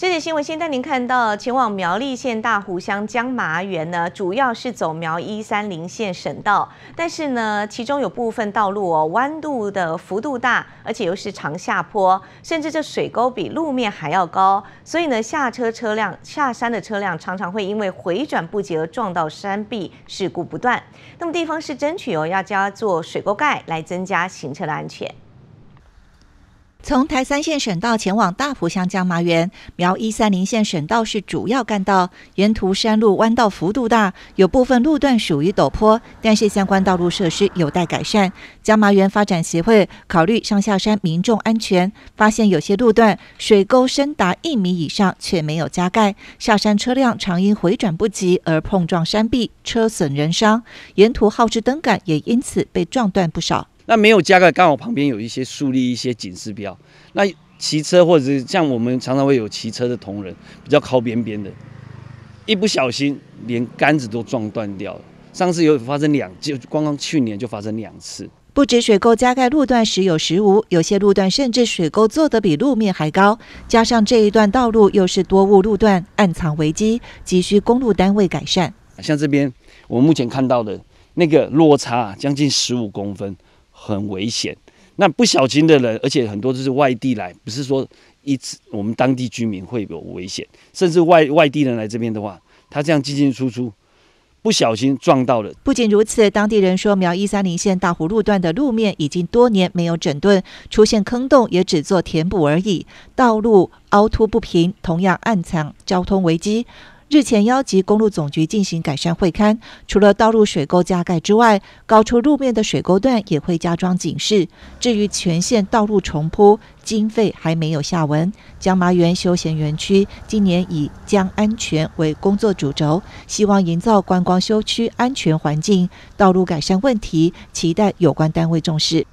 这则新闻先带您看到，前往苗栗县大湖乡江麻园呢，主要是走苗一三零线省道，但是呢，其中有部分道路哦，弯度的幅度大，而且又是长下坡，甚至这水沟比路面还要高，所以呢，下车车辆下山的车辆常常会因为回转不及而撞到山壁，事故不断。那么地方是争取哦，要加做水沟盖来增加行车的安全。从台三线省道前往大埔乡江麻园，苗一三零线省道是主要干道，沿途山路弯道幅度大，有部分路段属于陡坡，但是相关道路设施有待改善。江麻园发展协会考虑上下山民众安全，发现有些路段水沟深达一米以上，却没有加盖，下山车辆常因回转不及而碰撞山壁，车损人伤，沿途耗时灯杆也因此被撞断不少。那没有加盖，刚好旁边有一些树立一些警示标。那骑车或者是像我们常常会有骑车的同仁比较靠边边的，一不小心连杆子都撞断掉了。上次有发生两，就刚刚去年就发生两次。不止水沟加盖路段时有时无，有些路段甚至水沟做得比路面还高，加上这一段道路又是多雾路段，暗藏危机，急需公路单位改善。像这边我目前看到的那个落差将近十五公分。很危险，那不小心的人，而且很多都是外地来，不是说一次我们当地居民会有危险，甚至外外地人来这边的话，他这样进进出出，不小心撞到了。不仅如此，当地人说，苗一三零线大湖路段的路面已经多年没有整顿，出现坑洞也只做填补而已，道路凹凸不平，同样暗藏交通危机。日前邀集公路总局进行改善会刊，除了道路水沟加盖之外，高出路面的水沟段也会加装警示。至于全线道路重铺，经费还没有下文。江麻园休闲园区今年以将安全为工作主轴，希望营造观光休区安全环境。道路改善问题，期待有关单位重视。